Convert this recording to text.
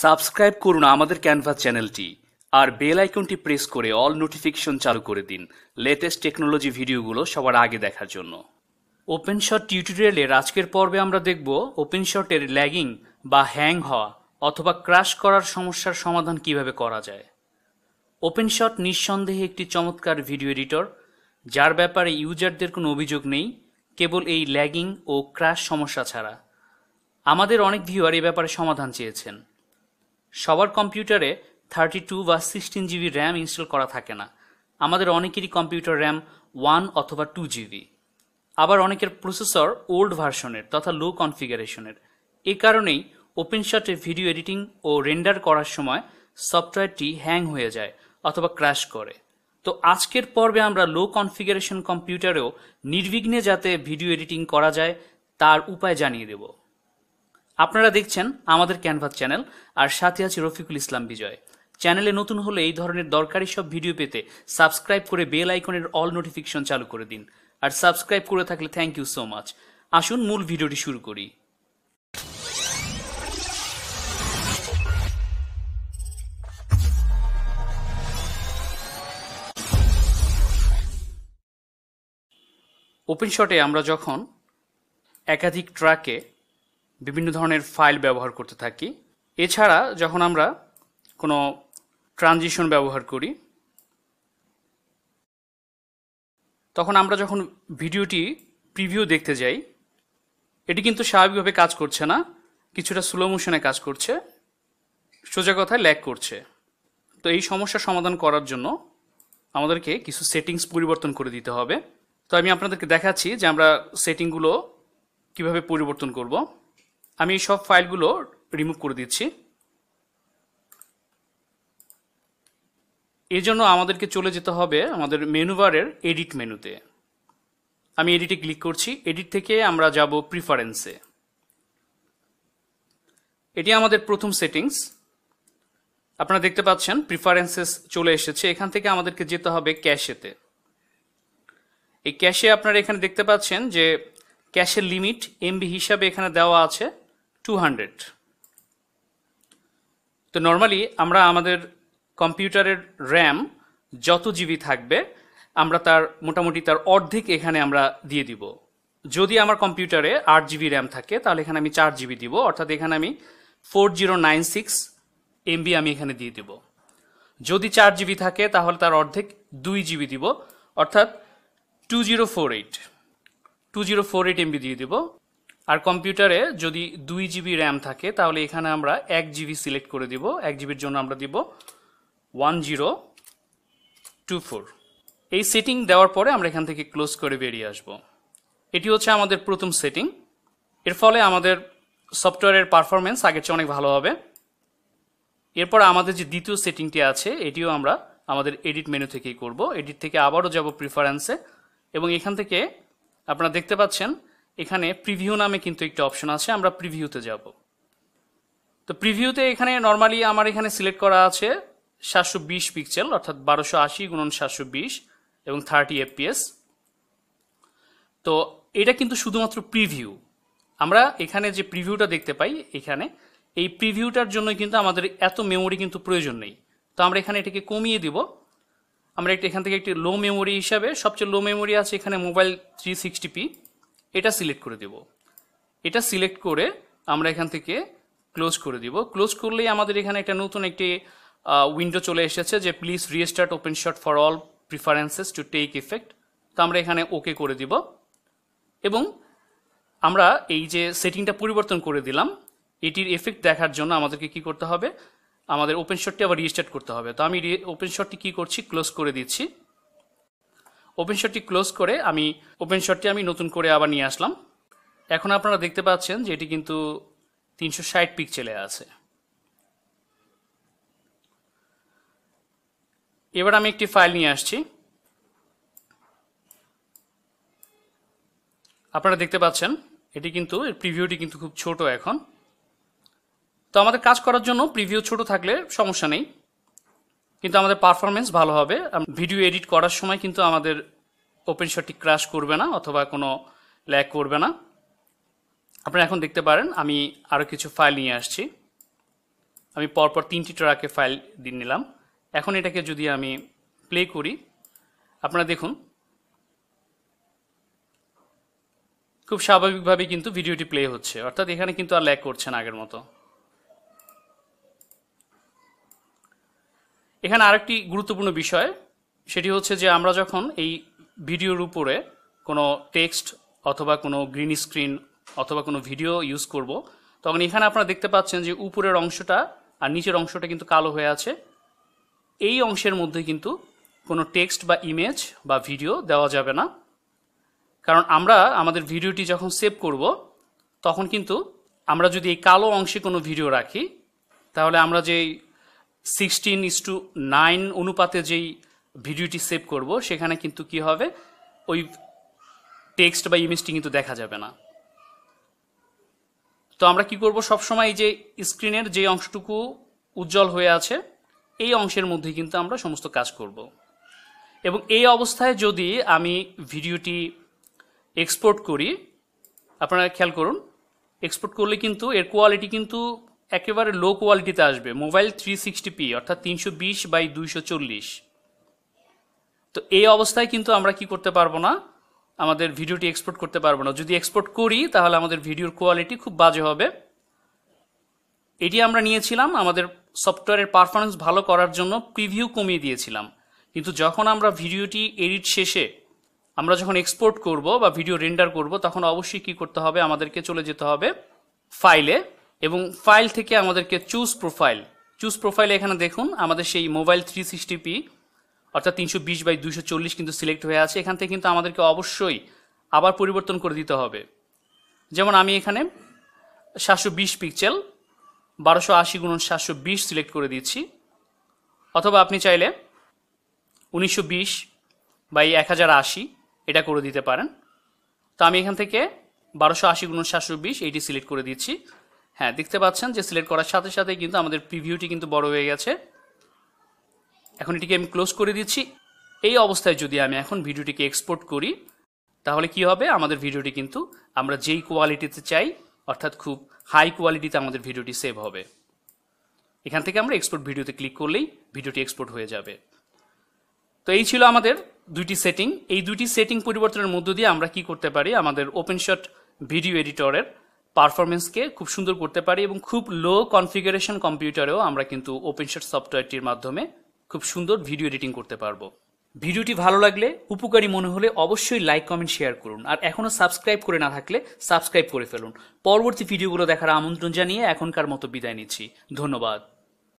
subscribe করুন আমাদের Canvas চ্যানেলটি আর বেল আইকনটি প্রেস করে অল নোটিফিকেশন চালু করে দিন লেটেস্ট টেকনোলজি ভিডিওগুলো সবার আগে দেখার জন্য ওপেন শট টিউটোরিয়ালের আজকের পর্বে আমরা দেখব ওপেন শটের ল্যাগিং বা হ্যাং হওয়া অথবা ক্রাশ করার সমস্যার সমাধান কিভাবে করা যায় ওপেন শট নিঃসন্দেহে একটি চমৎকার ভিডিও এডিটর যার ব্যাপারে ইউজারদের কোনো অভিযোগ নেই কেবল এই ল্যাগিং ও ক্রাশ সমস্যা ছাড়া আমাদের অনেক ভিউয়ার এ ব্যাপারে সমাধান চেয়েছেন সবার কম্পিউটারে থার্টি টু বা সিক্সটিন জিবি র্যাম ইনস্টল করা থাকে না আমাদের অনেকেরই কম্পিউটার র্যাম ওয়ান অথবা টু জিবি আবার অনেকের প্রসেসর ওল্ড ভার্সনের তথা লো কনফিগারেশনের এ কারণেই ওপেন শটে ভিডিও এডিটিং ও রেন্ডার করার সময় সফটওয়্যারটি হ্যাং হয়ে যায় অথবা ক্র্যাশ করে তো আজকের পর্বে আমরা লো কনফিগারেশন কম্পিউটারেও নির্বিঘ্নে যাতে ভিডিও এডিটিং করা যায় তার উপায় জানিয়ে দেবো আপনারা দেখছেন আমাদের ক্যানভাস চ্যানেল আর সাথে আছে রফিকুল ইসলাম বিজয় চ্যানেলে নতুন হলে এই ধরনের দরকারি সব ভিডিও পেতে সাবস্ক্রাইব করে বেল আইকনের অল নোটিফিকেশন চালু করে দিন আর সাবস্ক্রাইব করে থাকলে থ্যাংক ইউ সো মাচ আসুন মূল ভিডিওটি শুরু করি ওপেন শটে আমরা যখন একাধিক ট্রাকে বিভিন্ন ধরনের ফাইল ব্যবহার করতে থাকি এছাড়া যখন আমরা কোনো ট্রানজিশন ব্যবহার করি তখন আমরা যখন ভিডিওটি প্রিভিউ দেখতে যাই এটি কিন্তু স্বাভাবিকভাবে কাজ করছে না কিছুটা স্লো মোশনে কাজ করছে সোজা কথায় ল্যাক করছে তো এই সমস্যা সমাধান করার জন্য আমাদেরকে কিছু সেটিংস পরিবর্তন করে দিতে হবে তো আমি আপনাদেরকে দেখাচ্ছি যে আমরা সেটিংগুলো কিভাবে পরিবর্তন করবো আমি সব ফাইলগুলো রিমুভ করে দিচ্ছি এর জন্য আমাদেরকে চলে যেতে হবে আমাদের মেনুবারের এডিট মেনুতে আমি এডিটে ক্লিক করছি এডিট থেকে আমরা যাব প্রিফারেন্সে এটি আমাদের প্রথম সেটিংস আপনারা দেখতে পাচ্ছেন প্রিফারেন্সেস চলে এসেছে এখান থেকে আমাদেরকে যেতে হবে ক্যাশেতে এই ক্যাশে আপনারা এখানে দেখতে পাচ্ছেন যে ক্যাশের লিমিট এমবি হিসাবে এখানে দেওয়া আছে টু হান্ড্রেড তো নর্মালি আমরা আমাদের কম্পিউটারের র্যাম যত জিবি থাকবে আমরা তার মোটামুটি তার অর্ধেক এখানে আমরা দিয়ে দিব যদি আমার কম্পিউটারে আট জিবি র্যাম থাকে তাহলে এখানে আমি চার জিবি দিব অর্থাৎ এখানে আমি four zero nine six MB আমি এখানে দিয়ে দিব যদি চার জিবি থাকে তাহলে তার অর্ধেক দুই জিবি দিব অর্থাৎ two zero four eight two zero four eight MB দিয়ে দিব আর কম্পিউটারে যদি দুই জিবি র্যাম থাকে তাহলে এখানে আমরা এক জিবি সিলেক্ট করে দিব এক জিবির জন্য আমরা দিব ওয়ান জিরো টু ফোর এই সেটিং দেওয়ার পরে আমরা এখান থেকে ক্লোজ করে বেরিয়ে আসব এটি হচ্ছে আমাদের প্রথম সেটিং এর ফলে আমাদের সফটওয়্যারের পারফরমেন্স আগের চেয়ে অনেক ভালো হবে এরপর আমাদের যে দ্বিতীয় সেটিংটি আছে এটিও আমরা আমাদের এডিট মেনু থেকেই করব এডিট থেকে আবারও যাব প্রিফারেন্সে এবং এখান থেকে আপনারা দেখতে পাচ্ছেন এখানে প্রিভিউ নামে কিন্তু একটি অপশন আছে আমরা প্রিভিউতে যাব তো প্রিভিউতে এখানে নর্মালি আমার এখানে সিলেক্ট করা আছে সাতশো বিশ পিকচেল অর্থাৎ বারোশো আশি গুণন সাতশো বিশ এবং থার্টি এফপিএস তো এটা কিন্তু শুধুমাত্র প্রিভিউ আমরা এখানে যে প্রিভিউটা দেখতে পাই এখানে এই প্রিভিউটার জন্য কিন্তু আমাদের এত মেমোরি কিন্তু প্রয়োজন নেই তো আমরা এখানে এটাকে কমিয়ে দিব আমরা একটা এখান থেকে একটি লো মেমোরি হিসাবে সবচেয়ে লো মেমোরি আছে এখানে মোবাইল থ্রি সিক্সটি পি এটা সিলেক্ট করে দেব এটা সিলেক্ট করে আমরা এখান থেকে ক্লোজ করে দিব ক্লোজ করলেই আমাদের এখানে একটা নতুন একটি উইন্ডো চলে এসেছে যে please restart OpenShot for all preferences to take effect তো আমরা এখানে ওকে করে দিব এবং আমরা এই যে সেটিংটা পরিবর্তন করে দিলাম এটির এফেক্ট দেখার জন্য আমাদেরকে কি করতে হবে আমাদের ওপেন শটটি আবার রিস্টার্ট করতে হবে তো আমি ওপেন শটটি কি করছি ক্লোজ করে দিচ্ছি ওপেন শটটি ক্লোজ করে আমি ওপেন শটটি আমি নতুন করে আবার নিয়ে আসলাম এখন আপনারা দেখতে পাচ্ছেন যে এটি কিন্তু তিনশো ষাট পিক্সেলে আছে এবার আমি একটি ফাইল নিয়ে আসছি আপনারা দেখতে পাচ্ছেন এটি কিন্তু এর প্রিভিউটি কিন্তু খুব ছোট এখন তো আমাদের কাজ করার জন্য প্রিভিউ ছোট থাকলে সমস্যা নেই কিন্তু আমাদের পারফরমেন্স ভালো হবে ভিডিও এডিট করার সময় কিন্তু আমাদের ওপেন শটটি ক্রাশ করবে না অথবা কোনো ল্যাক করবে না আপনারা এখন দেখতে পারেন আমি আরও কিছু ফাইল নিয়ে আসছি আমি পরপর তিনটি ট্রাকে ফাইল দিয়ে নিলাম এখন এটাকে যদি আমি প্লে করি আপনারা দেখুন খুব স্বাভাবিকভাবে কিন্তু ভিডিওটি প্লে হচ্ছে অর্থাৎ এখানে কিন্তু আর ল্যাক করছে না আগের মতো এখানে আরেকটি গুরুত্বপূর্ণ বিষয় সেটি হচ্ছে যে আমরা যখন এই ভিডিওর উপরে কোনো টেক্সট অথবা কোনো গ্রিন স্ক্রিন অথবা কোনো ভিডিও ইউজ করব তখন এখানে আপনারা দেখতে পাচ্ছেন যে উপরের অংশটা আর নিচের অংশটা কিন্তু কালো হয়ে আছে এই অংশের মধ্যে কিন্তু কোনো টেক্সট বা ইমেজ বা ভিডিও দেওয়া যাবে না কারণ আমরা আমাদের ভিডিওটি যখন সেভ করব তখন কিন্তু আমরা যদি এই কালো অংশে কোনো ভিডিও রাখি তাহলে আমরা যেই সিক্সটিন ইস টু নাইন অনুপাতে যেই ভিডিওটি সেভ করব সেখানে কিন্তু কি হবে ওই টেক্সট বা ইমেজটি কিন্তু দেখা যাবে না তো আমরা কি করব সবসময় যে স্ক্রিনের যে অংশটুকু উজ্জ্বল হয়ে আছে এই অংশের মধ্যে কিন্তু আমরা সমস্ত কাজ করব এবং এই অবস্থায় যদি আমি ভিডিওটি এক্সপোর্ট করি আপনারা খেয়াল করুন এক্সপোর্ট করলে কিন্তু এর কোয়ালিটি কিন্তু একেবারে লো কোয়ালিটিতে আসবে মোবাইল থ্রি সিক্সটি পি অর্থাৎ তিনশো বিশ বাই দুইশো চল্লিশ তো এই অবস্থায় কিন্তু আমরা কি করতে পারবো না আমাদের ভিডিওটি এক্সপোর্ট করতে পারবো না যদি এক্সপোর্ট করি তাহলে আমাদের ভিডিওর কোয়ালিটি খুব বাজে হবে এটি আমরা নিয়েছিলাম আমাদের সফটওয়্যারের পারফরমেন্স ভালো করার জন্য প্রিভিউ কমিয়ে দিয়েছিলাম কিন্তু যখন আমরা ভিডিওটি এডিট শেষে আমরা যখন এক্সপোর্ট করব বা ভিডিও রেন্ডার করব তখন অবশ্যই কি করতে হবে আমাদেরকে চলে যেতে হবে ফাইলে এবং ফাইল থেকে আমাদেরকে চুজ প্রোফাইল চুজ প্রোফাইলে এখানে দেখুন আমাদের সেই মোবাইল থ্রি সিক্সটি পি অর্থাৎ তিনশো বিশ বাই দুশো চল্লিশ কিন্তু সিলেক্ট হয়ে আছে এখান থেকে কিন্তু আমাদেরকে অবশ্যই আবার পরিবর্তন করে দিতে হবে যেমন আমি এখানে সাতশো বিশ পিকচেল বারোশো আশি গুণন সাতশো বিশ সিলেক্ট করে দিচ্ছি অথবা আপনি চাইলে উনিশশো বিশ বাই এক হাজার আশি এটা করে দিতে পারেন তো আমি এখান থেকে বারোশো আশি গুণন সাতশো বিশ এইটি সিলেক্ট করে দিচ্ছি হ্যাঁ দেখতে পাচ্ছেন যে সিলেক্ট করার সাথে সাথে কিন্তু আমাদের প্রিভিউটি কিন্তু বড় হয়ে গেছে এখন এটিকে আমি ক্লোজ করে দিচ্ছি এই অবস্থায় যদি আমি এখন ভিডিওটিকে এক্সপোর্ট করি তাহলে কি হবে আমাদের ভিডিওটি কিন্তু আমরা যেই কোয়ালিটিতে চাই অর্থাৎ খুব হাই কোয়ালিটিতে আমাদের ভিডিওটি সেভ হবে এখান থেকে আমরা এক্সপোর্ট ভিডিওতে ক্লিক করলেই ভিডিওটি এক্সপোর্ট হয়ে যাবে তো এই ছিল আমাদের দুইটি সেটিং এই দুটি সেটিং পরিবর্তনের মধ্য দিয়ে আমরা কি করতে পারি আমাদের ওপেন শট ভিডিও এডিটরের পারফরমেন্সকে খুব সুন্দর করতে পারি এবং খুব লো কনফিগারেশন কম্পিউটারেও আমরা কিন্তু ওপেন ওপেনশট সফটওয়্যারটির মাধ্যমে খুব সুন্দর ভিডিও এডিটিং করতে পারবো ভিডিওটি ভালো লাগলে উপকারী মনে হলে অবশ্যই লাইক কমেন্ট শেয়ার করুন আর এখনও সাবস্ক্রাইব করে না থাকলে সাবস্ক্রাইব করে ফেলুন পরবর্তী ভিডিওগুলো দেখার আমন্ত্রণ জানিয়ে এখনকার মতো বিদায় নিচ্ছি ধন্যবাদ